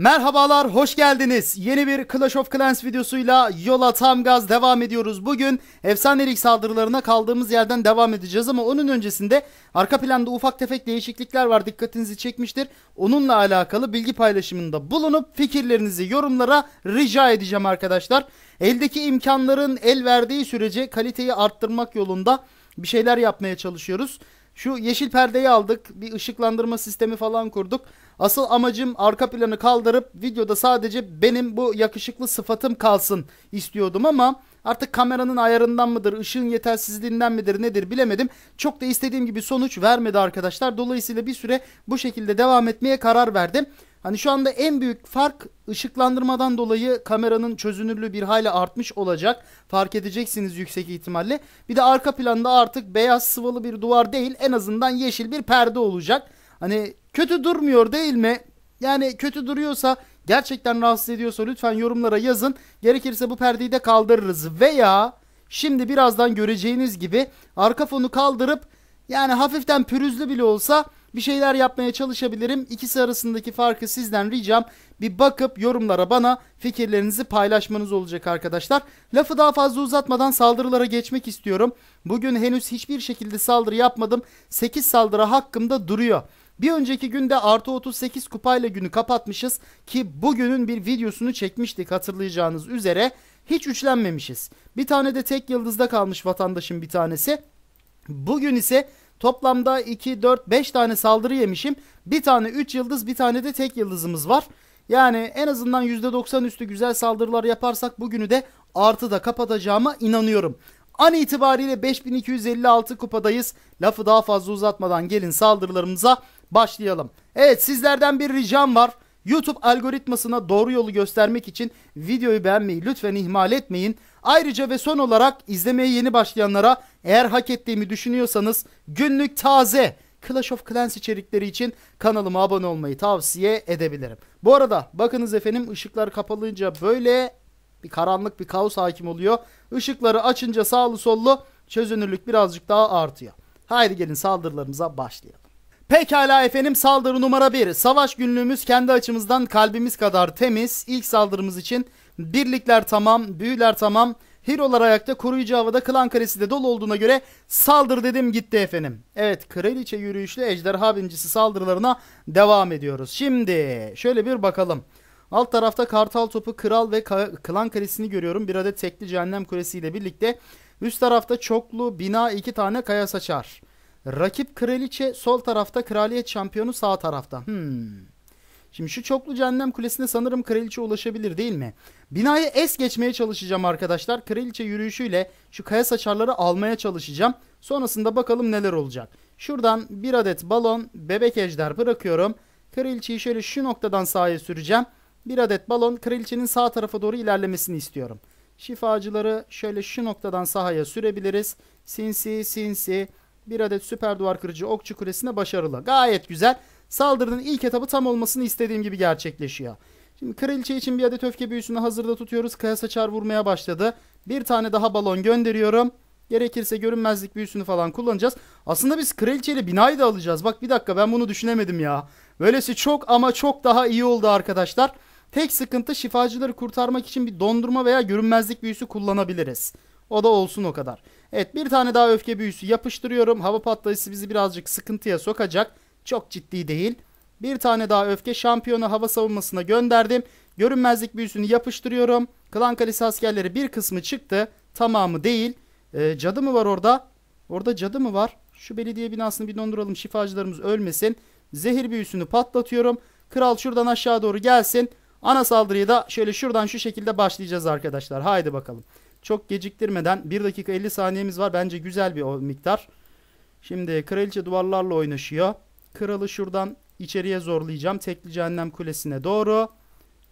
Merhabalar, hoş geldiniz. Yeni bir Clash of Clans videosuyla yola tam gaz devam ediyoruz. Bugün efsanelik saldırılarına kaldığımız yerden devam edeceğiz ama onun öncesinde arka planda ufak tefek değişiklikler var dikkatinizi çekmiştir. Onunla alakalı bilgi paylaşımında bulunup fikirlerinizi yorumlara rica edeceğim arkadaşlar. Eldeki imkanların el verdiği sürece kaliteyi arttırmak yolunda bir şeyler yapmaya çalışıyoruz. Şu yeşil perdeyi aldık. Bir ışıklandırma sistemi falan kurduk. Asıl amacım arka planı kaldırıp videoda sadece benim bu yakışıklı sıfatım kalsın istiyordum ama artık kameranın ayarından mıdır, ışığın yetersizliğinden midir nedir bilemedim. Çok da istediğim gibi sonuç vermedi arkadaşlar. Dolayısıyla bir süre bu şekilde devam etmeye karar verdim. Hani şu anda en büyük fark ışıklandırmadan dolayı kameranın çözünürlüğü bir hayli artmış olacak. Fark edeceksiniz yüksek ihtimalle. Bir de arka planda artık beyaz sıvalı bir duvar değil en azından yeşil bir perde olacak. Hani kötü durmuyor değil mi? Yani kötü duruyorsa gerçekten rahatsız ediyorsa lütfen yorumlara yazın. Gerekirse bu perdeyi de kaldırırız veya şimdi birazdan göreceğiniz gibi arka fonu kaldırıp yani hafiften pürüzlü bile olsa bir şeyler yapmaya çalışabilirim. İkisi arasındaki farkı sizden ricam bir bakıp yorumlara bana fikirlerinizi paylaşmanız olacak arkadaşlar. Lafı daha fazla uzatmadan saldırılara geçmek istiyorum. Bugün henüz hiçbir şekilde saldırı yapmadım. 8 saldırı hakkımda duruyor. Bir önceki günde artı 38 kupayla günü kapatmışız ki bugünün bir videosunu çekmiştik hatırlayacağınız üzere. Hiç üçlenmemişiz. Bir tane de tek yıldızda kalmış vatandaşın bir tanesi. Bugün ise Toplamda 2, 4, 5 tane saldırı yemişim. Bir tane 3 yıldız bir tane de tek yıldızımız var. Yani en azından %90 üstü güzel saldırılar yaparsak bugünü de artı da kapatacağıma inanıyorum. An itibariyle 5256 kupadayız. Lafı daha fazla uzatmadan gelin saldırılarımıza başlayalım. Evet sizlerden bir ricam var. YouTube algoritmasına doğru yolu göstermek için videoyu beğenmeyi lütfen ihmal etmeyin. Ayrıca ve son olarak izlemeye yeni başlayanlara eğer hak ettiğimi düşünüyorsanız günlük taze Clash of Clans içerikleri için kanalıma abone olmayı tavsiye edebilirim. Bu arada bakınız efendim ışıklar kapalınca böyle bir karanlık bir kaos hakim oluyor. Işıkları açınca sağlı sollu çözünürlük birazcık daha artıyor. Haydi gelin saldırılarımıza başlayalım. Pekala efendim saldırı numara 1. Savaş günlüğümüz kendi açımızdan kalbimiz kadar temiz. İlk saldırımız için birlikler tamam, büyüler tamam. Hero'lar ayakta koruyucu havada klan kalesi de dolu olduğuna göre saldır dedim gitti efendim. Evet kraliçe yürüyüşlü ejderha bincisi saldırılarına devam ediyoruz. Şimdi şöyle bir bakalım. Alt tarafta kartal topu kral ve ka klan kalesini görüyorum. Bir adet tekli cehennem kulesi ile birlikte. Üst tarafta çoklu bina iki tane kaya saçar. Rakip kraliçe sol tarafta, kraliyet şampiyonu sağ tarafta. Hmm. Şimdi şu çoklu cehennem kulesine sanırım kraliçe ulaşabilir değil mi? Binayı es geçmeye çalışacağım arkadaşlar. Kraliçe yürüyüşüyle şu kaya saçarları almaya çalışacağım. Sonrasında bakalım neler olacak. Şuradan bir adet balon, bebek ejder bırakıyorum. Kraliçeyi şöyle şu noktadan sağa süreceğim. Bir adet balon kraliçenin sağ tarafa doğru ilerlemesini istiyorum. Şifacıları şöyle şu noktadan sahaya sürebiliriz. Sinsi sinsi bir adet süper duvar kırıcı okçu kulesine başarılı. Gayet güzel. Saldırının ilk etabı tam olmasını istediğim gibi gerçekleşiyor. Şimdi kraliçe için bir adet öfke büyüsünü hazırda tutuyoruz. Kaya saçar vurmaya başladı. Bir tane daha balon gönderiyorum. Gerekirse görünmezlik büyüsünü falan kullanacağız. Aslında biz kraliçeyle binayı da alacağız. Bak bir dakika ben bunu düşünemedim ya. Böylesi çok ama çok daha iyi oldu arkadaşlar. Tek sıkıntı şifacıları kurtarmak için bir dondurma veya görünmezlik büyüsü kullanabiliriz. O da olsun o kadar. Evet bir tane daha öfke büyüsü yapıştırıyorum. Hava patlayıcısı bizi birazcık sıkıntıya sokacak. Çok ciddi değil. Bir tane daha öfke şampiyonu hava savunmasına gönderdim. Görünmezlik büyüsünü yapıştırıyorum. Klan kalesi askerleri bir kısmı çıktı. Tamamı değil. Ee, cadı mı var orada? Orada cadı mı var? Şu belediye binasını bir donduralım şifacılarımız ölmesin. Zehir büyüsünü patlatıyorum. Kral şuradan aşağı doğru gelsin. Ana saldırıyı da şöyle şuradan şu şekilde başlayacağız arkadaşlar. Haydi bakalım. Çok geciktirmeden 1 dakika 50 saniyemiz var. Bence güzel bir o miktar. Şimdi kraliçe duvarlarla oynaşıyor. Kralı şuradan içeriye zorlayacağım. Tekli cehennem kulesine doğru.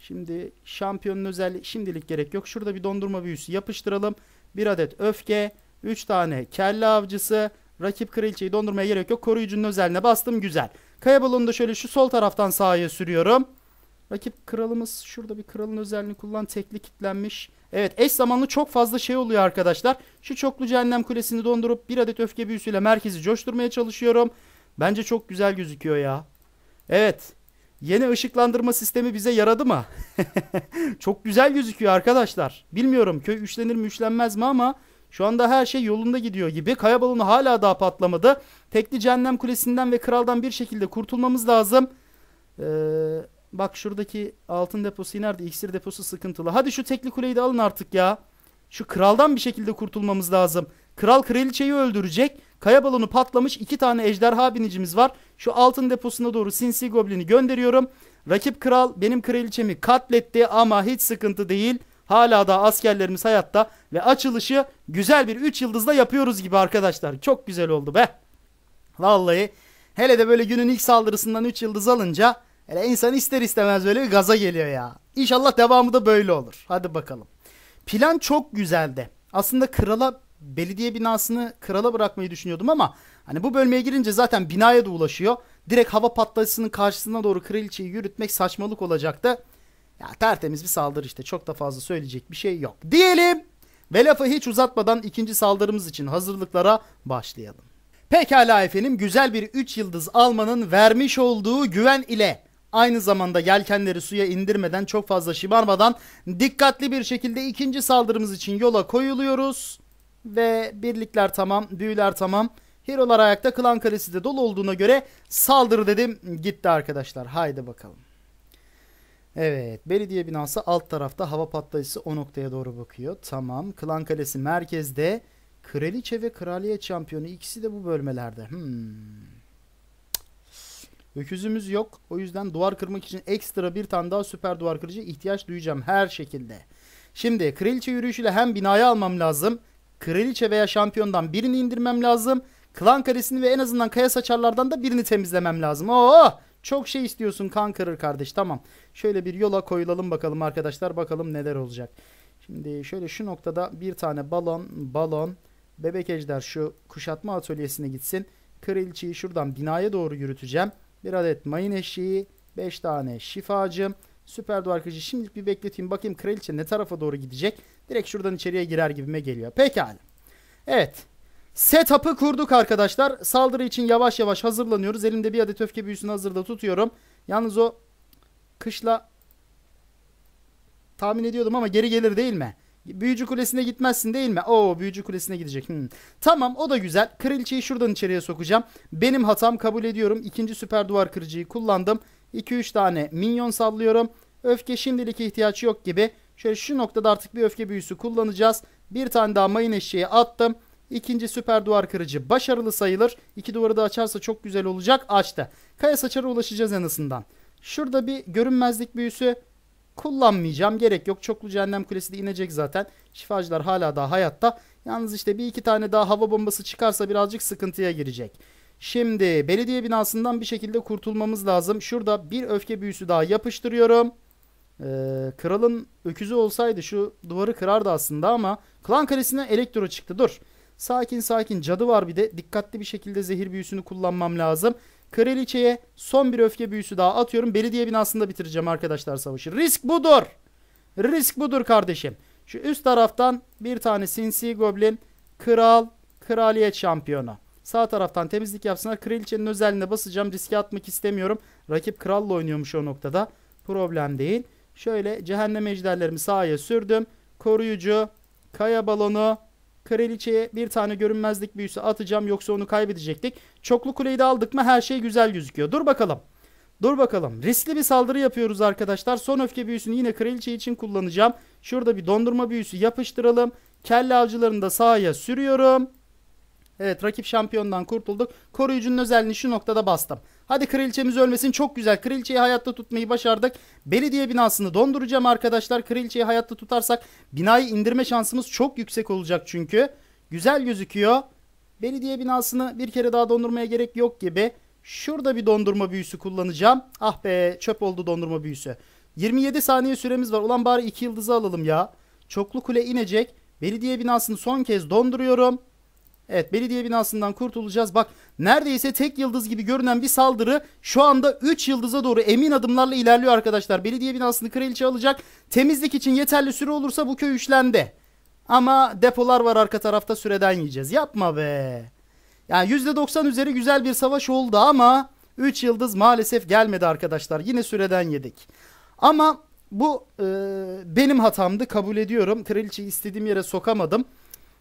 Şimdi şampiyonun özelliği şimdilik gerek yok. Şurada bir dondurma büyüsü yapıştıralım. Bir adet öfke. 3 tane kelle avcısı. Rakip kraliçeyi dondurmaya gerek yok. Koruyucunun özelliğine bastım. Güzel. Kaya da şöyle şu sol taraftan sağa sürüyorum. Rakip kralımız şurada bir kralın özelliğini kullan. Tekli kilitlenmiş. Evet eş zamanlı çok fazla şey oluyor arkadaşlar. Şu çoklu cehennem kulesini dondurup bir adet öfke büyüsüyle merkezi coşturmaya çalışıyorum. Bence çok güzel gözüküyor ya. Evet. Yeni ışıklandırma sistemi bize yaradı mı? çok güzel gözüküyor arkadaşlar. Bilmiyorum köy üçlenir mi üçlenmez mi ama şu anda her şey yolunda gidiyor gibi. Kaya balonu hala daha patlamadı. Tekli cehennem kulesinden ve kraldan bir şekilde kurtulmamız lazım. Eee... Bak şuradaki altın deposu inerdi. İksir deposu sıkıntılı. Hadi şu tekli kuleyi de alın artık ya. Şu kraldan bir şekilde kurtulmamız lazım. Kral kraliçeyi öldürecek. Kaya balonu patlamış. iki tane ejderha binicimiz var. Şu altın deposuna doğru sinsi goblini gönderiyorum. Rakip kral benim kraliçemi katletti ama hiç sıkıntı değil. Hala da askerlerimiz hayatta ve açılışı güzel bir 3 yıldızla yapıyoruz gibi arkadaşlar. Çok güzel oldu be. Vallahi hele de böyle günün ilk saldırısından 3 yıldız alınca Hele insan ister istemez böyle bir gaza geliyor ya. İnşallah devamı da böyle olur. Hadi bakalım. Plan çok güzeldi. Aslında krala belediye binasını krala bırakmayı düşünüyordum ama hani bu bölmeye girince zaten binaya da ulaşıyor. Direkt hava patlayısının karşısına doğru kraliçeyi yürütmek saçmalık olacaktı. Ya tertemiz bir saldırı işte. Çok da fazla söyleyecek bir şey yok. Diyelim ve lafı hiç uzatmadan ikinci saldırımız için hazırlıklara başlayalım. Pekala efendim güzel bir 3 yıldız almanın vermiş olduğu güven ile Aynı zamanda yelkenleri suya indirmeden çok fazla şımarmadan dikkatli bir şekilde ikinci saldırımız için yola koyuluyoruz. Ve birlikler tamam, büyüler tamam. Hero'lar ayakta, klan kalesi de dolu olduğuna göre saldırı dedim. Gitti arkadaşlar. Haydi bakalım. Evet. Belediye binası alt tarafta hava patlayıcısı o noktaya doğru bakıyor. Tamam. Klan kalesi merkezde. Kraliçe ve kraliyet şampiyonu ikisi de bu bölmelerde. Hmm. Öküzümüz yok. O yüzden duvar kırmak için ekstra bir tane daha süper duvar kırıcı ihtiyaç duyacağım her şekilde. Şimdi kraliçe yürüyüşüyle hem binayı almam lazım. Kraliçe veya şampiyondan birini indirmem lazım. Klan karesini ve en azından kaya saçarlardan da birini temizlemem lazım. Oo! Çok şey istiyorsun kan kırır kardeş tamam. Şöyle bir yola koyulalım bakalım arkadaşlar. Bakalım neler olacak. Şimdi şöyle şu noktada bir tane balon, balon, bebek ejder şu kuşatma atölyesine gitsin. Kraliçeyi şuradan binaya doğru yürüteceğim bir adet mayın eşiği, 5 tane şifacım, süper duvar kırıcı. Şimdilik bir bekleteyim bakayım kraliçe ne tarafa doğru gidecek. Direkt şuradan içeriye girer gibime geliyor. Pekala. Evet. Setup'ı kurduk arkadaşlar. Saldırı için yavaş yavaş hazırlanıyoruz. Elimde bir adet öfke büyüsünü hazırda tutuyorum. Yalnız o kışla tahmin ediyordum ama geri gelir değil mi? Büyücü kulesine gitmezsin değil mi? Oo büyücü kulesine gidecek. Hmm. Tamam o da güzel. Kraliçeyi şuradan içeriye sokacağım. Benim hatam kabul ediyorum. İkinci süper duvar kırıcıyı kullandım. 2-3 tane minyon sallıyorum. Öfke şimdilik ihtiyaç yok gibi. Şöyle şu noktada artık bir öfke büyüsü kullanacağız. Bir tane daha mayın eşeği attım. İkinci süper duvar kırıcı başarılı sayılır. İki duvarı da açarsa çok güzel olacak. Açtı. Kaya saçara ulaşacağız en azından. Şurada bir görünmezlik büyüsü kullanmayacağım. Gerek yok. Çoklu Cehennem Kulesi de inecek zaten. Şifacılar hala daha hayatta. Yalnız işte bir iki tane daha hava bombası çıkarsa birazcık sıkıntıya girecek. Şimdi belediye binasından bir şekilde kurtulmamız lazım. Şurada bir öfke büyüsü daha yapıştırıyorum. Ee, kralın öküzü olsaydı şu duvarı kırardı aslında ama klan kalesine elektro çıktı. Dur. Sakin sakin cadı var bir de. Dikkatli bir şekilde zehir büyüsünü kullanmam lazım. Kraliçeye son bir öfke büyüsü daha atıyorum. Belediye binasında bitireceğim arkadaşlar savaşı. Risk budur. Risk budur kardeşim. Şu üst taraftan bir tane sinsi goblin. Kral, kraliyet şampiyonu. Sağ taraftan temizlik yapsınlar. Kraliçenin özelliğine basacağım. Riske atmak istemiyorum. Rakip kralla oynuyormuş o noktada. Problem değil. Şöyle cehennem ejderlerimi sahaya sürdüm. Koruyucu, kaya balonu, Kraliçeye bir tane görünmezlik büyüsü atacağım yoksa onu kaybedecektik. Çoklu kuleyi de aldık mı her şey güzel gözüküyor. Dur bakalım. Dur bakalım. Riskli bir saldırı yapıyoruz arkadaşlar. Son öfke büyüsünü yine kraliçe için kullanacağım. Şurada bir dondurma büyüsü yapıştıralım. Kelle avcılarını da sahaya sürüyorum. Evet rakip şampiyondan kurtulduk. Koruyucunun özelliğini şu noktada bastım. Hadi kraliçemiz ölmesin çok güzel. Kraliçeyi hayatta tutmayı başardık. Belediye binasını donduracağım arkadaşlar. Kraliçeyi hayatta tutarsak binayı indirme şansımız çok yüksek olacak çünkü. Güzel gözüküyor. Belediye binasını bir kere daha dondurmaya gerek yok gibi. Şurada bir dondurma büyüsü kullanacağım. Ah be çöp oldu dondurma büyüsü. 27 saniye süremiz var. Ulan bari 2 yıldızı alalım ya. Çoklu kule inecek. Belediye binasını son kez donduruyorum. Evet belediye binasından kurtulacağız. Bak neredeyse tek yıldız gibi görünen bir saldırı şu anda 3 yıldıza doğru emin adımlarla ilerliyor arkadaşlar. Belediye binasını kraliçe alacak. Temizlik için yeterli süre olursa bu köy üçlendi. Ama depolar var arka tarafta süreden yiyeceğiz. Yapma be. Yani %90 üzeri güzel bir savaş oldu ama 3 yıldız maalesef gelmedi arkadaşlar. Yine süreden yedik. Ama bu e, benim hatamdı kabul ediyorum. Kraliçeyi istediğim yere sokamadım.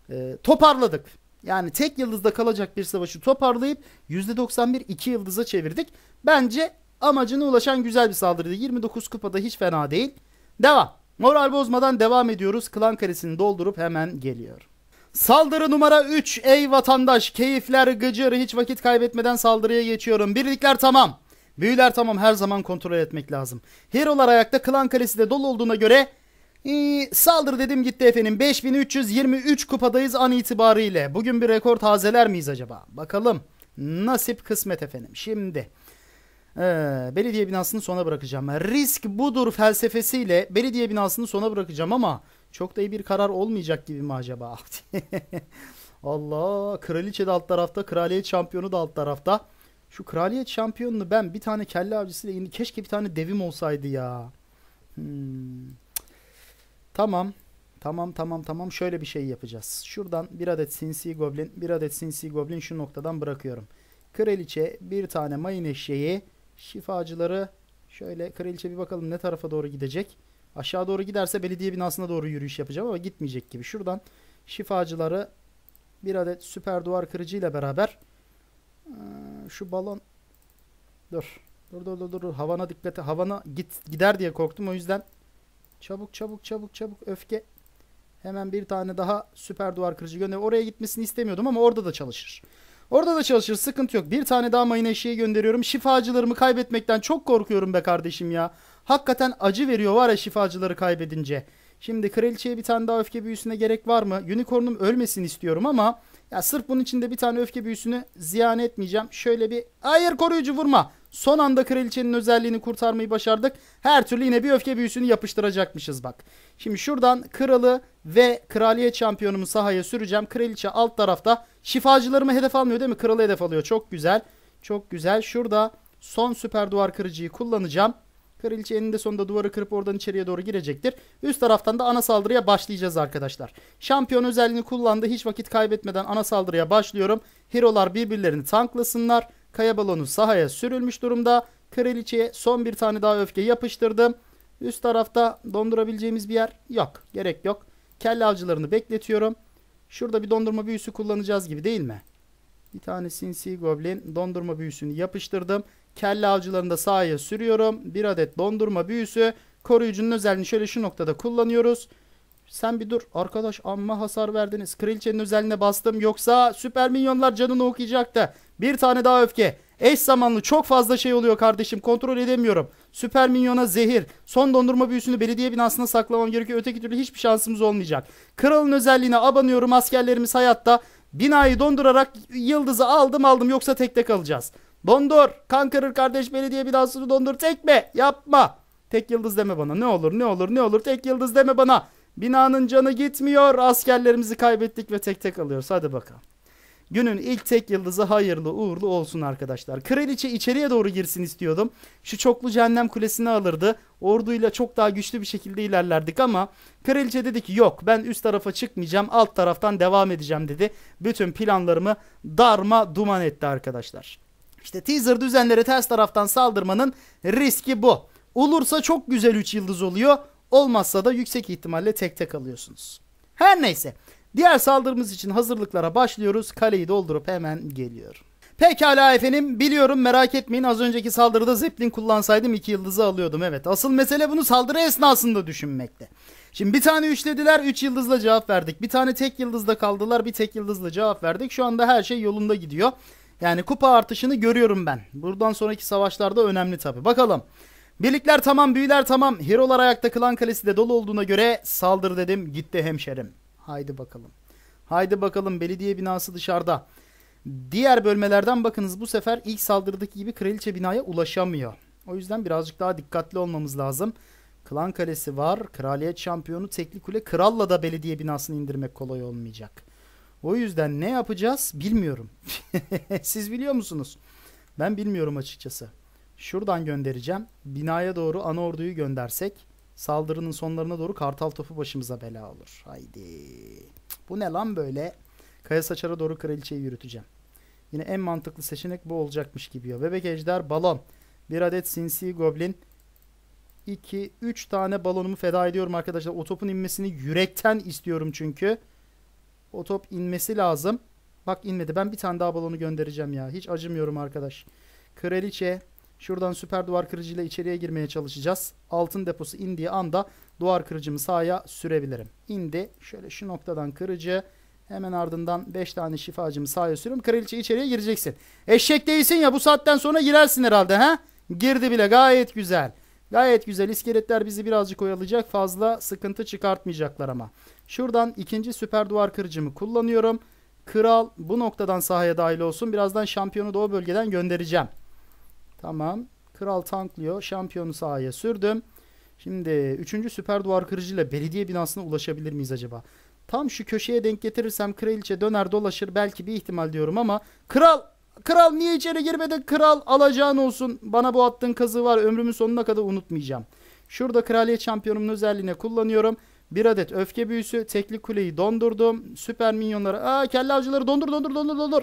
E, toparladık. Yani tek yıldızda kalacak bir savaşı toparlayıp %91 iki yıldıza çevirdik. Bence amacına ulaşan güzel bir saldırıydı. 29 kupada hiç fena değil. Devam. Moral bozmadan devam ediyoruz. Klan karesini doldurup hemen geliyor. Saldırı numara 3. Ey vatandaş keyifler gıcır hiç vakit kaybetmeden saldırıya geçiyorum. Birlikler tamam. Büyüler tamam her zaman kontrol etmek lazım. Hero'lar ayakta klan kalesi de dolu olduğuna göre ee, saldır dedim gitti efendim. 5323 kupadayız an itibariyle. Bugün bir rekor tazeler miyiz acaba? Bakalım. Nasip kısmet efendim. Şimdi ee, belediye binasını sona bırakacağım. Risk budur felsefesiyle belediye binasını sona bırakacağım ama çok da iyi bir karar olmayacak gibi mi acaba? Allah kraliçe de alt tarafta, kraliyet şampiyonu da alt tarafta. Şu kraliyet şampiyonunu ben bir tane kelle avcısıyla keşke bir tane devim olsaydı ya. Hmm. Tamam. Tamam tamam tamam şöyle bir şey yapacağız. Şuradan bir adet sinsi goblin bir adet sinsi goblin şu noktadan bırakıyorum. Kraliçe bir tane mayın eşeği şifacıları şöyle kraliçe bir bakalım ne tarafa doğru gidecek. Aşağı doğru giderse belediye binasına doğru yürüyüş yapacağım ama gitmeyecek gibi. Şuradan şifacıları bir adet süper duvar kırıcı ile beraber şu balon dur. Dur dur dur dur havana dikkat havana git gider diye korktum o yüzden Çabuk çabuk çabuk çabuk öfke. Hemen bir tane daha süper duvar kırıcı gönder. Oraya gitmesini istemiyordum ama orada da çalışır. Orada da çalışır sıkıntı yok. Bir tane daha mayın eşeği gönderiyorum. Şifacılarımı kaybetmekten çok korkuyorum be kardeşim ya. Hakikaten acı veriyor var ya şifacıları kaybedince. Şimdi kraliçeye bir tane daha öfke büyüsüne gerek var mı? Unicorn'um ölmesin istiyorum ama ya sırf bunun için de bir tane öfke büyüsünü ziyan etmeyeceğim. Şöyle bir hayır koruyucu vurma. Son anda kraliçenin özelliğini kurtarmayı başardık. Her türlü yine bir öfke büyüsünü yapıştıracakmışız bak. Şimdi şuradan kralı ve kraliye şampiyonumu sahaya süreceğim. Kraliçe alt tarafta. Şifacılarımı hedef almıyor değil mi? Kralı hedef alıyor. Çok güzel. Çok güzel. Şurada son süper duvar kırıcıyı kullanacağım. Kraliçe eninde sonunda duvarı kırıp oradan içeriye doğru girecektir. Üst taraftan da ana saldırıya başlayacağız arkadaşlar. Şampiyon özelliğini kullandı. Hiç vakit kaybetmeden ana saldırıya başlıyorum. Hero'lar birbirlerini tanklasınlar. Kaya balonu sahaya sürülmüş durumda. Kraliçeye son bir tane daha öfke yapıştırdım. Üst tarafta dondurabileceğimiz bir yer yok. Gerek yok. Kelle avcılarını bekletiyorum. Şurada bir dondurma büyüsü kullanacağız gibi değil mi? Bir tane sinsi goblin dondurma büyüsünü yapıştırdım. Kelle avcılarını da sahaya sürüyorum. Bir adet dondurma büyüsü. Koruyucunun özelliğini şöyle şu noktada kullanıyoruz. Sen bir dur. Arkadaş amma hasar verdiniz. Kraliçenin özeline bastım. Yoksa süper minyonlar canını okuyacak da Bir tane daha öfke. Eş zamanlı çok fazla şey oluyor kardeşim. Kontrol edemiyorum. Süper minyona zehir. Son dondurma büyüsünü belediye binasında saklamam gerekiyor. Öteki türlü hiçbir şansımız olmayacak. Kralın özelliğine abanıyorum. Askerlerimiz hayatta. Binayı dondurarak yıldızı aldım aldım. Yoksa tek tek alacağız Dondur. Kan kırır kardeş belediye binasını dondur. Tekme. Yapma. Tek yıldız deme bana. Ne olur ne olur ne olur. Tek yıldız deme bana. Binanın canı gitmiyor. Askerlerimizi kaybettik ve tek tek alıyoruz. Hadi bakalım. Günün ilk tek yıldızı hayırlı uğurlu olsun arkadaşlar. Kraliçe içeriye doğru girsin istiyordum. Şu çoklu cehennem kulesini alırdı. Orduyla çok daha güçlü bir şekilde ilerlerdik ama kraliçe dedi ki yok ben üst tarafa çıkmayacağım alt taraftan devam edeceğim dedi. Bütün planlarımı darma duman etti arkadaşlar. İşte teaser düzenleri ters taraftan saldırmanın riski bu. Olursa çok güzel 3 yıldız oluyor. Olmazsa da yüksek ihtimalle tek tek alıyorsunuz. Her neyse. Diğer saldırımız için hazırlıklara başlıyoruz. Kaleyi doldurup hemen geliyorum. Pekala efendim biliyorum merak etmeyin az önceki saldırıda zeplin kullansaydım iki yıldızı alıyordum evet. Asıl mesele bunu saldırı esnasında düşünmekte. Şimdi bir tane üçlediler üç yıldızla cevap verdik. Bir tane tek yıldızla kaldılar bir tek yıldızla cevap verdik. Şu anda her şey yolunda gidiyor. Yani kupa artışını görüyorum ben. Buradan sonraki savaşlarda önemli tabi. Bakalım. Birlikler tamam, büyüler tamam. Hero'lar ayakta, klan kalesi de dolu olduğuna göre saldır dedim. Gitti hemşerim. Haydi bakalım. Haydi bakalım belediye binası dışarıda. Diğer bölmelerden bakınız bu sefer ilk saldırıdaki gibi kraliçe binaya ulaşamıyor. O yüzden birazcık daha dikkatli olmamız lazım. Klan kalesi var. Kraliyet şampiyonu tekli kule. Kralla da belediye binasını indirmek kolay olmayacak. O yüzden ne yapacağız bilmiyorum. Siz biliyor musunuz? Ben bilmiyorum açıkçası. Şuradan göndereceğim. Binaya doğru ana orduyu göndersek saldırının sonlarına doğru kartal topu başımıza bela olur. Haydi. Bu ne lan böyle? Kaya saçara doğru kraliçeyi yürüteceğim. Yine en mantıklı seçenek bu olacakmış gibi. Ya. Bebek ejder balon. Bir adet sinsi goblin. 2 3 tane balonumu feda ediyorum arkadaşlar. O topun inmesini yürekten istiyorum çünkü. O top inmesi lazım. Bak inmedi. Ben bir tane daha balonu göndereceğim ya. Hiç acımıyorum arkadaş. Kraliçe Şuradan süper duvar kırıcıyla içeriye girmeye çalışacağız. Altın deposu indiği anda duvar kırıcımı sağa sürebilirim. İndi. Şöyle şu noktadan kırıcı. Hemen ardından 5 tane şifacımı sağa sürüyorum. Kraliçe içeriye gireceksin. Eşek değilsin ya bu saatten sonra girersin herhalde ha? Girdi bile gayet güzel. Gayet güzel. İskeletler bizi birazcık oyalayacak. Fazla sıkıntı çıkartmayacaklar ama. Şuradan ikinci süper duvar kırıcımı kullanıyorum. Kral bu noktadan sahaya dahil olsun. Birazdan şampiyonu da o bölgeden göndereceğim. Tamam. Kral tanklıyor. Şampiyonu sahaya sürdüm. Şimdi 3. süper duvar kırıcıyla belediye binasına ulaşabilir miyiz acaba? Tam şu köşeye denk getirirsem kraliçe döner dolaşır belki bir ihtimal diyorum ama kral kral niye içeri girmedin kral alacağın olsun bana bu attığın kazı var ömrümün sonuna kadar unutmayacağım. Şurada kraliyet şampiyonumun özelliğine kullanıyorum. Bir adet öfke büyüsü tekli kuleyi dondurdum. Süper minyonları aa kelle avcıları dondur dondur dondur dondur.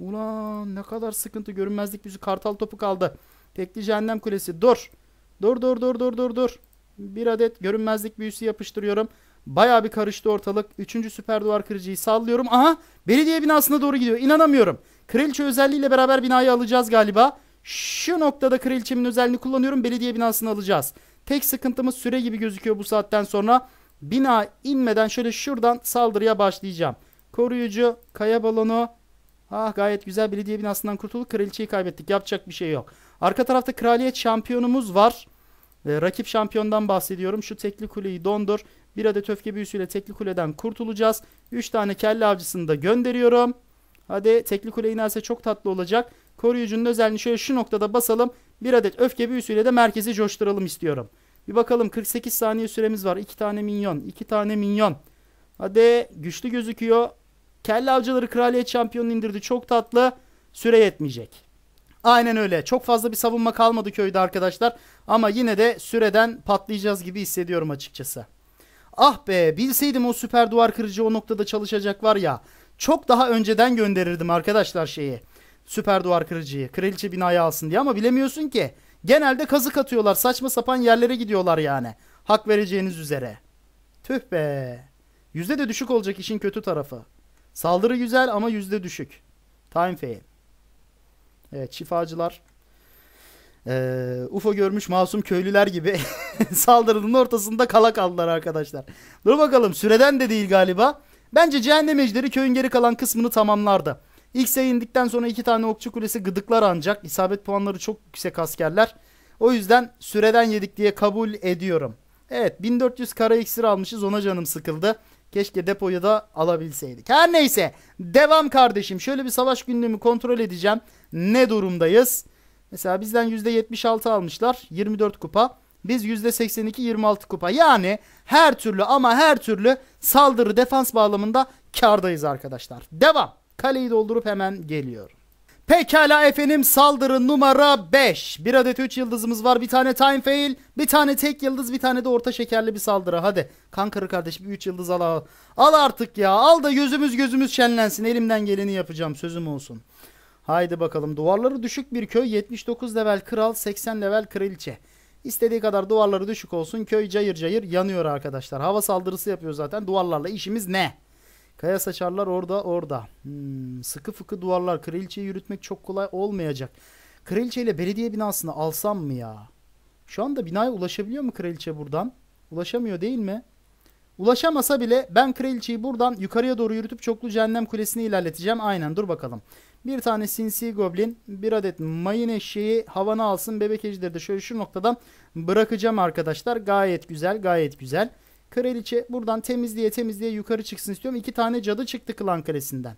Ulan ne kadar sıkıntı. Görünmezlik bizi. Kartal topu kaldı. Tekli cehennem kulesi. Dur. Dur dur dur dur dur dur. Bir adet görünmezlik büyüsü yapıştırıyorum. Baya bir karıştı ortalık. Üçüncü süper duvar kırıcıyı sallıyorum. Aha belediye binasına doğru gidiyor. İnanamıyorum. Kraliçe özelliğiyle beraber binayı alacağız galiba. Şu noktada kraliçemin özelliğini kullanıyorum. Belediye binasını alacağız. Tek sıkıntımız süre gibi gözüküyor bu saatten sonra. Bina inmeden şöyle şuradan saldırıya başlayacağım. Koruyucu, kaya balonu, Ah gayet güzel belediye binasından kurtulup kraliçeyi kaybettik. Yapacak bir şey yok. Arka tarafta kraliyet şampiyonumuz var. E, rakip şampiyondan bahsediyorum. Şu tekli kuleyi dondur. Bir adet öfke büyüsüyle tekli kuleden kurtulacağız. 3 tane kelle avcısını da gönderiyorum. Hadi tekli kule inerse çok tatlı olacak. Koruyucunun özelliğini şöyle şu noktada basalım. Bir adet öfke büyüsüyle de merkezi coşturalım istiyorum. Bir bakalım 48 saniye süremiz var. 2 tane minyon. 2 tane minyon. Hadi güçlü gözüküyor. Kelle avcıları kraliyet şampiyonunu indirdi. Çok tatlı. Süre yetmeyecek. Aynen öyle. Çok fazla bir savunma kalmadı köyde arkadaşlar. Ama yine de süreden patlayacağız gibi hissediyorum açıkçası. Ah be bilseydim o süper duvar kırıcı o noktada çalışacak var ya. Çok daha önceden gönderirdim arkadaşlar şeyi. Süper duvar kırıcıyı. Kraliçe binayı alsın diye ama bilemiyorsun ki. Genelde kazık atıyorlar. Saçma sapan yerlere gidiyorlar yani. Hak vereceğiniz üzere. Tüh be. Yüzde de düşük olacak işin kötü tarafı. Saldırı güzel ama yüzde düşük. Time fail. Evet şifacılar. Ee, UFO görmüş masum köylüler gibi saldırının ortasında kala kaldılar arkadaşlar. Dur bakalım süreden de değil galiba. Bence cehennem ejderi köyün geri kalan kısmını tamamlardı. İlk indikten sonra iki tane okçu kulesi gıdıklar ancak isabet puanları çok yüksek askerler. O yüzden süreden yedik diye kabul ediyorum. Evet 1400 kara iksir almışız ona canım sıkıldı. Keşke depoyu da alabilseydik. Her neyse devam kardeşim. Şöyle bir savaş günlüğümü kontrol edeceğim. Ne durumdayız? Mesela bizden %76 almışlar. 24 kupa. Biz %82-26 kupa. Yani her türlü ama her türlü saldırı defans bağlamında kardayız arkadaşlar. Devam. Kaleyi doldurup hemen geliyorum. Pekala efendim saldırı numara 5. Bir adet 3 yıldızımız var. Bir tane time fail. Bir tane tek yıldız. Bir tane de orta şekerli bir saldırı. Hadi. Kankırı kardeş bir 3 yıldız al, al. Al artık ya. Al da gözümüz gözümüz şenlensin. Elimden geleni yapacağım. Sözüm olsun. Haydi bakalım. Duvarları düşük bir köy. 79 level kral. 80 level kraliçe. İstediği kadar duvarları düşük olsun. Köy cayır cayır yanıyor arkadaşlar. Hava saldırısı yapıyor zaten. Duvarlarla işimiz ne? Kaya saçarlar orada orada. Hmm, sıkı fıkı duvarlar. Kraliçeyi yürütmek çok kolay olmayacak. kraliçeyle belediye binasını alsam mı ya? Şu anda binaya ulaşabiliyor mu kraliçe buradan? Ulaşamıyor değil mi? Ulaşamasa bile ben kraliçeyi buradan yukarıya doğru yürütüp çoklu cehennem kulesini ilerleteceğim. Aynen dur bakalım. Bir tane sinsi goblin, bir adet mayın eşeği havana alsın. Bebek ejderi de şöyle şu noktadan bırakacağım arkadaşlar. Gayet güzel, gayet güzel. Kraliçe buradan temizliğe temizliğe yukarı çıksın istiyorum. İki tane cadı çıktı klan kalesinden.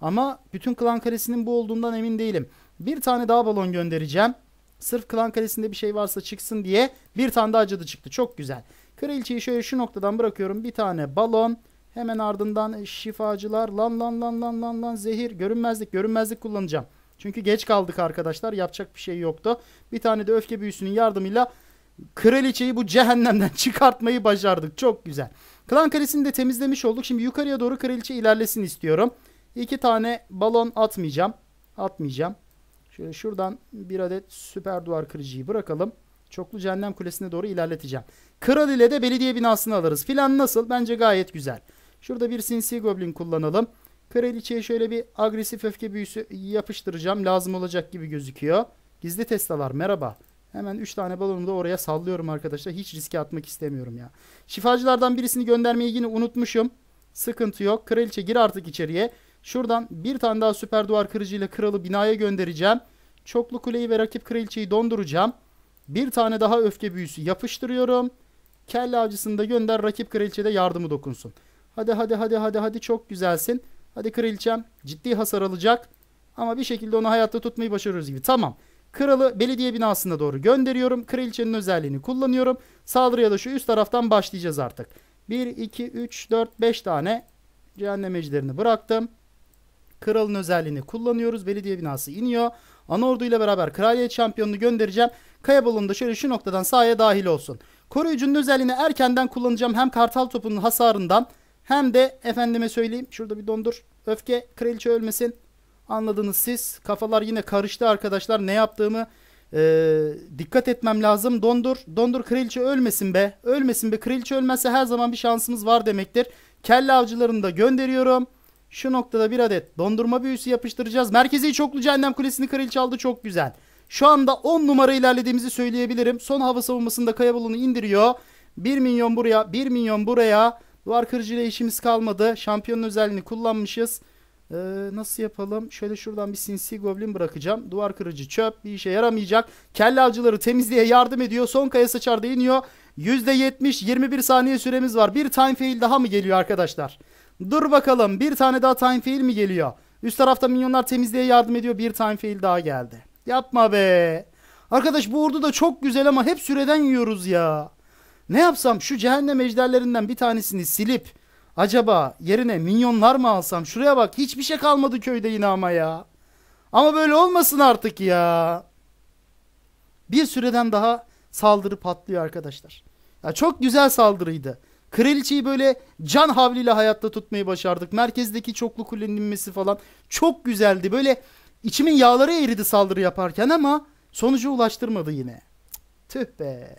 Ama bütün klan kalesinin bu olduğundan emin değilim. Bir tane daha balon göndereceğim. Sırf klan kalesinde bir şey varsa çıksın diye bir tane daha cadı çıktı. Çok güzel. Kraliçeyi şöyle şu noktadan bırakıyorum. Bir tane balon. Hemen ardından şifacılar. Lan lan lan lan lan lan zehir. Görünmezlik görünmezlik kullanacağım. Çünkü geç kaldık arkadaşlar. Yapacak bir şey yoktu. Bir tane de öfke büyüsünün yardımıyla Kraliçeyi bu cehennemden çıkartmayı başardık. Çok güzel. Klan kalesini de temizlemiş olduk. Şimdi yukarıya doğru kraliçe ilerlesin istiyorum. İki tane balon atmayacağım. Atmayacağım. Şöyle şuradan bir adet süper duvar kırıcıyı bırakalım. Çoklu Cehennem Kulesi'ne doğru ilerleteceğim. Kral ile de belediye binasını alırız. Plan nasıl? Bence gayet güzel. Şurada bir sinsi goblin kullanalım. Kraliçeye şöyle bir agresif öfke büyüsü yapıştıracağım. Lazım olacak gibi gözüküyor. Gizli testalar merhaba. Hemen 3 tane balonumu da oraya sallıyorum arkadaşlar. Hiç riske atmak istemiyorum ya. Şifacılardan birisini göndermeyi yine unutmuşum. Sıkıntı yok. Kraliçe gir artık içeriye. Şuradan bir tane daha süper duvar kırıcıyla kralı binaya göndereceğim. Çoklu kuleyi ve rakip kraliçeyi donduracağım. Bir tane daha öfke büyüsü yapıştırıyorum. Kelle avcısını da gönder rakip kraliçede yardımı dokunsun. Hadi hadi hadi hadi hadi çok güzelsin. Hadi kraliçem ciddi hasar alacak. Ama bir şekilde onu hayatta tutmayı başarıyoruz gibi. Tamam kralı belediye binasına doğru gönderiyorum. Kraliçenin özelliğini kullanıyorum. Saldırıya da şu üst taraftan başlayacağız artık. 1, 2, 3, 4, 5 tane cehennem ejderini bıraktım. Kralın özelliğini kullanıyoruz. Belediye binası iniyor. Ana orduyla beraber kraliyet şampiyonunu göndereceğim. Kaya balonu şöyle şu noktadan sahaya dahil olsun. Koruyucunun özelliğini erkenden kullanacağım. Hem kartal topunun hasarından hem de efendime söyleyeyim. Şurada bir dondur. Öfke kraliçe ölmesin. Anladınız siz. Kafalar yine karıştı arkadaşlar. Ne yaptığımı e, dikkat etmem lazım. Dondur. Dondur kraliçe ölmesin be. Ölmesin be. Kraliçe ölmezse her zaman bir şansımız var demektir. Kelle avcılarını da gönderiyorum. Şu noktada bir adet dondurma büyüsü yapıştıracağız. Merkezi çoklu cehennem kulesini kraliçe aldı. Çok güzel. Şu anda 10 numara ilerlediğimizi söyleyebilirim. Son hava savunmasında Kayabalon'u indiriyor. 1 milyon buraya, 1 milyon buraya. Duvar kırıcıyla işimiz kalmadı. Şampiyonun özelliğini kullanmışız. Ee, nasıl yapalım? Şöyle şuradan bir sinsi goblin bırakacağım. Duvar kırıcı çöp. Bir işe yaramayacak. Kelle avcıları temizliğe yardım ediyor. Son kaya saçar da %70 21 saniye süremiz var. Bir time fail daha mı geliyor arkadaşlar? Dur bakalım. Bir tane daha time fail mi geliyor? Üst tarafta minyonlar temizliğe yardım ediyor. Bir time fail daha geldi. Yapma be. Arkadaş bu ordu da çok güzel ama hep süreden yiyoruz ya. Ne yapsam şu cehennem ejderlerinden bir tanesini silip Acaba yerine minyonlar mı alsam? Şuraya bak hiçbir şey kalmadı köyde yine ama ya. Ama böyle olmasın artık ya. Bir süreden daha saldırı patlıyor arkadaşlar. Ya çok güzel saldırıydı. Kraliçeyi böyle can havliyle hayatta tutmayı başardık. Merkezdeki çoklu kulenin inmesi falan çok güzeldi. Böyle içimin yağları eridi saldırı yaparken ama sonuca ulaştırmadı yine. Tüh be.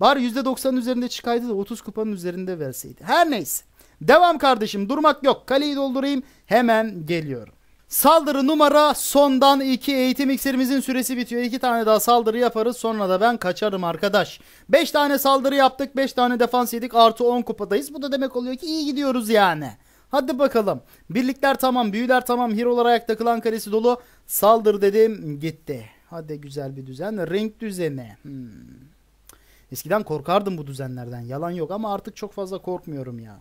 Bari %90'ın üzerinde çıkaydı da 30 kupanın üzerinde verseydi. Her neyse. Devam kardeşim durmak yok. Kaleyi doldurayım hemen geliyorum. Saldırı numara sondan 2 eğitim iksirimizin süresi bitiyor. 2 tane daha saldırı yaparız sonra da ben kaçarım arkadaş. 5 tane saldırı yaptık 5 tane defans yedik artı 10 kupadayız. Bu da demek oluyor ki iyi gidiyoruz yani. Hadi bakalım. Birlikler tamam büyüler tamam hero'lar ayak takılan kalesi dolu. Saldır dedim gitti. Hadi güzel bir düzen. Renk düzeni. Hmm. Eskiden korkardım bu düzenlerden yalan yok ama artık çok fazla korkmuyorum ya.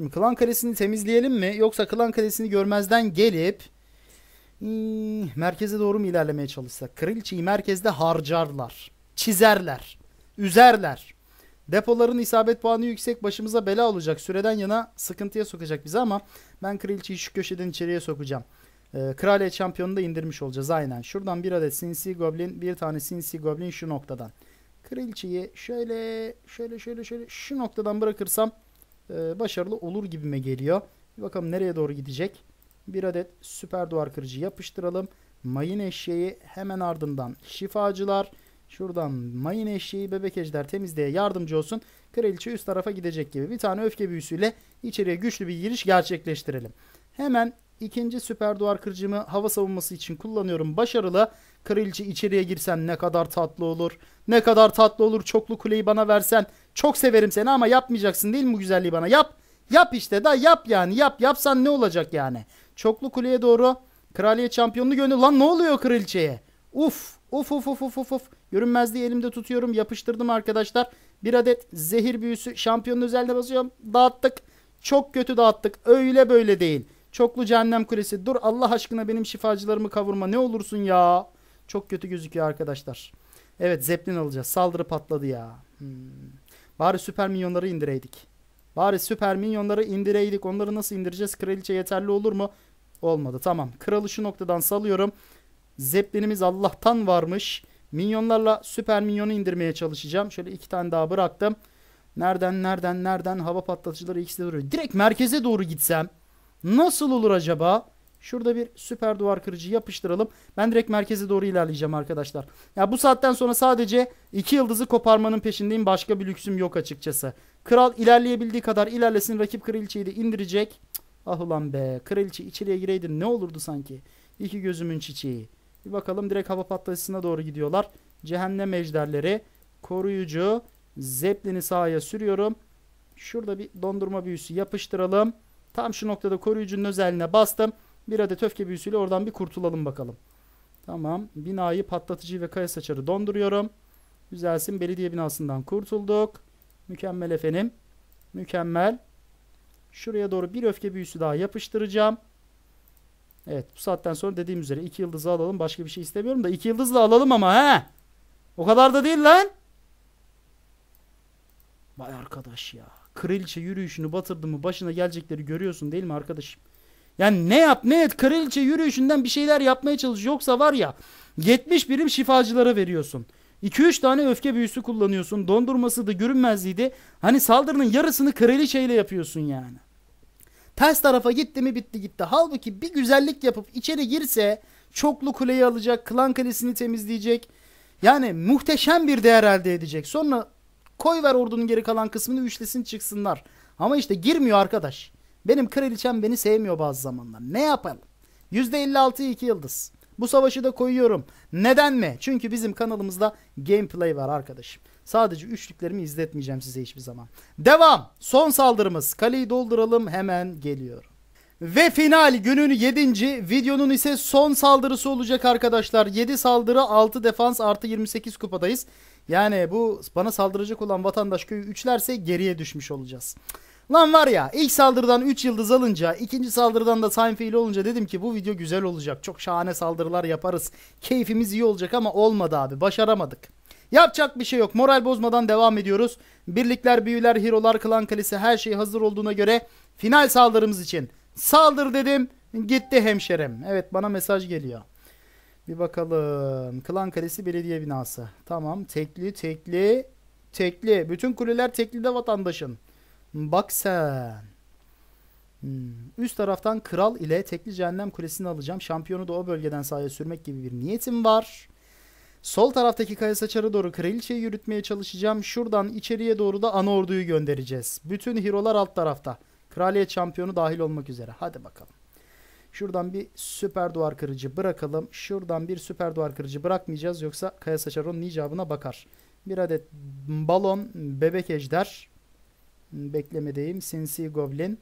Şimdi klan kalesini temizleyelim mi? Yoksa klan kalesini görmezden gelip hmm, merkeze doğru mu ilerlemeye çalışsak? Kraliçeyi merkezde harcarlar. Çizerler. Üzerler. Depoların isabet puanı yüksek başımıza bela olacak. Süreden yana sıkıntıya sokacak bizi ama ben kraliçeyi şu köşeden içeriye sokacağım. Ee, Kraliyet şampiyonunu da indirmiş olacağız aynen. Şuradan bir adet sinsi goblin, bir tane sinsi goblin şu noktadan. Kraliçeyi şöyle şöyle şöyle şöyle şu noktadan bırakırsam e, başarılı olur gibime geliyor. Bir bakalım nereye doğru gidecek. Bir adet süper duvar kırıcı yapıştıralım. Mayın eşeği hemen ardından şifacılar. Şuradan mayın eşeği bebek ejder temizliğe yardımcı olsun. Kraliçe üst tarafa gidecek gibi bir tane öfke büyüsüyle içeriye güçlü bir giriş gerçekleştirelim. Hemen İkinci süper duvar kırıcımı hava savunması için kullanıyorum. Başarılı. Kraliçe içeriye girsen ne kadar tatlı olur. Ne kadar tatlı olur. Çoklu kuleyi bana versen. Çok severim seni ama yapmayacaksın değil mi bu güzelliği bana? Yap. Yap işte da yap yani. Yap. Yapsan ne olacak yani? Çoklu kuleye doğru kraliye şampiyonunu gönder. Lan ne oluyor kraliçeye? Uf. Uf uf uf uf uf uf. elimde tutuyorum. Yapıştırdım arkadaşlar. Bir adet zehir büyüsü şampiyonun özelde basıyorum. Dağıttık. Çok kötü dağıttık. Öyle böyle değil. Çoklu cehennem kulesi. Dur Allah aşkına benim şifacılarımı kavurma. Ne olursun ya. Çok kötü gözüküyor arkadaşlar. Evet zeplin alacağız. Saldırı patladı ya. Hmm. Bari süper minyonları indireydik. Bari süper minyonları indireydik. Onları nasıl indireceğiz? Kraliçe yeterli olur mu? Olmadı. Tamam. Kralı şu noktadan salıyorum. Zeplinimiz Allah'tan varmış. Minyonlarla süper minyonu indirmeye çalışacağım. Şöyle iki tane daha bıraktım. Nereden nereden nereden hava patlatıcıları ikisi de duruyor. Direkt merkeze doğru gitsem. Nasıl olur acaba? Şurada bir süper duvar kırıcı yapıştıralım. Ben direkt merkeze doğru ilerleyeceğim arkadaşlar. Ya bu saatten sonra sadece iki yıldızı koparmanın peşindeyim. Başka bir lüksüm yok açıkçası. Kral ilerleyebildiği kadar ilerlesin. Rakip kraliçeyi de indirecek. ah ulan be. Kraliçe içeriye gireydi ne olurdu sanki. İki gözümün çiçeği. Bir bakalım direkt hava patlayıcısına doğru gidiyorlar. Cehennem ejderleri. Koruyucu. Zeplini sahaya sürüyorum. Şurada bir dondurma büyüsü yapıştıralım. Tam şu noktada koruyucunun özelliğine bastım. Bir adet öfke büyüsüyle oradan bir kurtulalım bakalım. Tamam. Binayı patlatıcı ve kaya saçarı donduruyorum. Güzelsin. Belediye binasından kurtulduk. Mükemmel efendim. Mükemmel. Şuraya doğru bir öfke büyüsü daha yapıştıracağım. Evet bu saatten sonra dediğim üzere iki yıldızı alalım. Başka bir şey istemiyorum da iki yıldızla alalım ama he. O kadar da değil lan. Vay arkadaş ya kraliçe yürüyüşünü batırdı mı başına gelecekleri görüyorsun değil mi arkadaşım? Yani ne yap ne et kraliçe yürüyüşünden bir şeyler yapmaya çalış. Yoksa var ya 70 birim şifacılara veriyorsun. 2-3 tane öfke büyüsü kullanıyorsun. Dondurması da görünmezliğiydi. Hani saldırının yarısını kraliçeyle yapıyorsun yani. Ters tarafa gitti mi bitti gitti. Halbuki bir güzellik yapıp içeri girse çoklu kuleyi alacak, klan kalesini temizleyecek. Yani muhteşem bir değer elde edecek. Sonra Koy ver ordunun geri kalan kısmını üçlesin çıksınlar. Ama işte girmiyor arkadaş. Benim kraliçem beni sevmiyor bazı zamanlar. Ne yapalım? %56'yı 2 yıldız. Bu savaşı da koyuyorum. Neden mi? Çünkü bizim kanalımızda gameplay var arkadaşım. Sadece üçlüklerimi izletmeyeceğim size hiçbir zaman. Devam. Son saldırımız. Kaleyi dolduralım hemen geliyorum. Ve final günün 7. videonun ise son saldırısı olacak arkadaşlar. 7 saldırı 6 defans artı 28 kupadayız. Yani bu bana saldıracak olan vatandaş köyü üçlerse geriye düşmüş olacağız. Lan var ya ilk saldırıdan 3 yıldız alınca ikinci saldırıdan da Seinfeld olunca dedim ki bu video güzel olacak. Çok şahane saldırılar yaparız. Keyfimiz iyi olacak ama olmadı abi başaramadık. Yapacak bir şey yok. Moral bozmadan devam ediyoruz. Birlikler, büyüler, hero'lar, klan kalesi her şey hazır olduğuna göre final saldırımız için saldır dedim. Gitti hemşerim. Evet bana mesaj geliyor. Bir bakalım. Klan Kalesi Belediye Binası. Tamam. Tekli, tekli, tekli. Bütün kuleler tekli de vatandaşın. Bak sen. Hmm. Üst taraftan kral ile tekli cehennem kulesini alacağım. Şampiyonu da o bölgeden sahaya sürmek gibi bir niyetim var. Sol taraftaki kaya saçarı doğru kraliçeyi yürütmeye çalışacağım. Şuradan içeriye doğru da ana orduyu göndereceğiz. Bütün hirolar alt tarafta. Kraliyet şampiyonu dahil olmak üzere. Hadi bakalım. Şuradan bir süper duvar kırıcı bırakalım. Şuradan bir süper duvar kırıcı bırakmayacağız. Yoksa Kaya Saçaro'nun icabına bakar. Bir adet balon, bebek ejder. Beklemedeyim. Sinsi Goblin.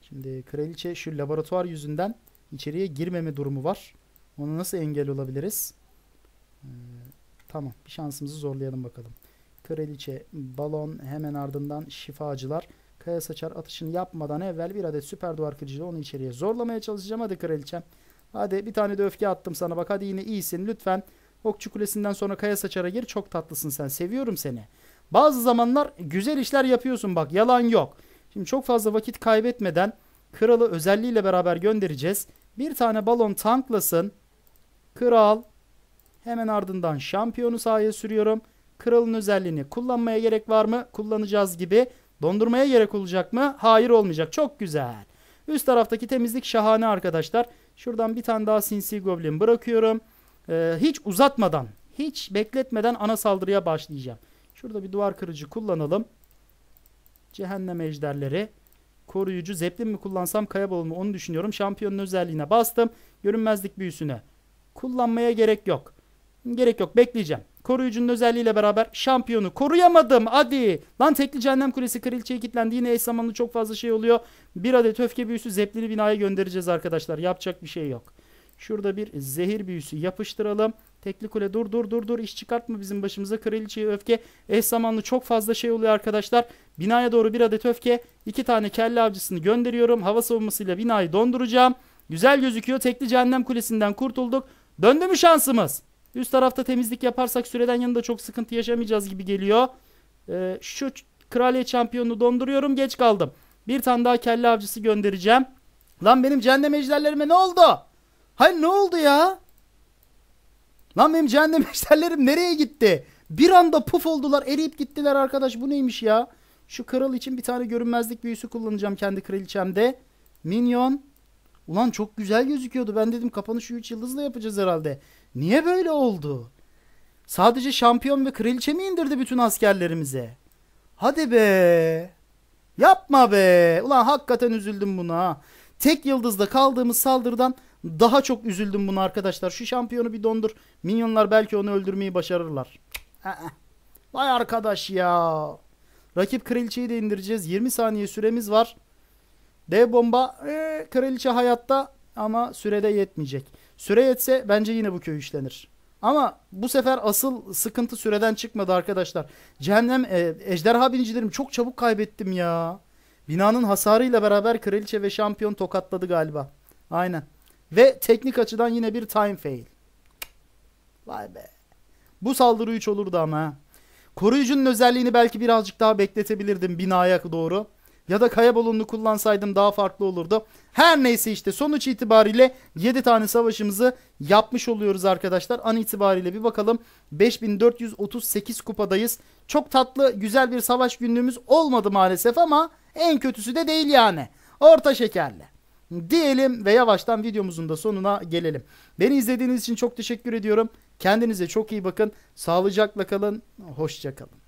Şimdi kraliçe şu laboratuvar yüzünden içeriye girmeme durumu var. Onu nasıl engel olabiliriz? Ee, tamam. Bir şansımızı zorlayalım bakalım. Kraliçe, balon hemen ardından şifacılar. Kaya saçar atışını yapmadan evvel bir adet süper duvar kırıcıyla onu içeriye zorlamaya çalışacağım. Hadi kraliçem. Hadi bir tane de öfke attım sana bak hadi yine iyisin lütfen. Okçu Kulesi'nden sonra Kaya Saçar'a gir. Çok tatlısın sen. Seviyorum seni. Bazı zamanlar güzel işler yapıyorsun bak. Yalan yok. Şimdi çok fazla vakit kaybetmeden kralı özelliğiyle beraber göndereceğiz. Bir tane balon tanklasın. Kral. Hemen ardından şampiyonu sahaya sürüyorum. Kralın özelliğini kullanmaya gerek var mı? Kullanacağız gibi. Dondurmaya gerek olacak mı? Hayır olmayacak. Çok güzel. Üst taraftaki temizlik şahane arkadaşlar. Şuradan bir tane daha sinsi goblin bırakıyorum. Ee, hiç uzatmadan, hiç bekletmeden ana saldırıya başlayacağım. Şurada bir duvar kırıcı kullanalım. Cehennem ejderleri. Koruyucu zeplin mi kullansam kaya balonu onu düşünüyorum. Şampiyonun özelliğine bastım. Görünmezlik büyüsüne. Kullanmaya gerek yok. Gerek yok bekleyeceğim koruyucunun özelliğiyle beraber şampiyonu koruyamadım. Hadi. Lan tekli cehennem kulesi kraliçeye kilitlendi. Yine eş zamanlı çok fazla şey oluyor. Bir adet öfke büyüsü zeplini binaya göndereceğiz arkadaşlar. Yapacak bir şey yok. Şurada bir zehir büyüsü yapıştıralım. Tekli kule dur dur dur dur iş çıkartma bizim başımıza. Kraliçeye öfke eş zamanlı çok fazla şey oluyor arkadaşlar. Binaya doğru bir adet öfke. iki tane kelle avcısını gönderiyorum. Hava savunmasıyla binayı donduracağım. Güzel gözüküyor. Tekli cehennem kulesinden kurtulduk. Döndü mü şansımız? Üst tarafta temizlik yaparsak süreden yanında çok sıkıntı yaşamayacağız gibi geliyor. Ee, şu kraliyet şampiyonunu donduruyorum. Geç kaldım. Bir tane daha kelle avcısı göndereceğim. Lan benim cehennem ejderlerime ne oldu? Hayır ne oldu ya? Lan benim cehennem ejderlerim nereye gitti? Bir anda puf oldular eriyip gittiler arkadaş. Bu neymiş ya? Şu kral için bir tane görünmezlik büyüsü kullanacağım kendi kraliçemde. Minyon. Ulan çok güzel gözüküyordu. Ben dedim kapanışı 3 yıldızla yapacağız herhalde. Niye böyle oldu? Sadece şampiyon ve kraliçe mi indirdi bütün askerlerimize? Hadi be. Yapma be. Ulan hakikaten üzüldüm buna. Tek yıldızda kaldığımız saldırıdan daha çok üzüldüm buna arkadaşlar. Şu şampiyonu bir dondur. Minyonlar belki onu öldürmeyi başarırlar. Vay arkadaş ya. Rakip kraliçeyi de indireceğiz. 20 saniye süremiz var. Dev bomba. Ee, kraliçe hayatta ama sürede yetmeyecek. Süre yetse bence yine bu köy işlenir. Ama bu sefer asıl sıkıntı süreden çıkmadı arkadaşlar. Cehennem e, ejderha binicilerimi çok çabuk kaybettim ya. Binanın hasarıyla beraber kraliçe ve şampiyon tokatladı galiba. Aynen. Ve teknik açıdan yine bir time fail. Vay be. Bu saldırı 3 olurdu ama. Koruyucunun özelliğini belki birazcık daha bekletebilirdim binaya doğru ya da kaya balonunu kullansaydım daha farklı olurdu. Her neyse işte sonuç itibariyle 7 tane savaşımızı yapmış oluyoruz arkadaşlar. An itibariyle bir bakalım 5438 kupadayız. Çok tatlı güzel bir savaş günlüğümüz olmadı maalesef ama en kötüsü de değil yani. Orta şekerli diyelim ve yavaştan videomuzun da sonuna gelelim. Beni izlediğiniz için çok teşekkür ediyorum. Kendinize çok iyi bakın. Sağlıcakla kalın. Hoşçakalın.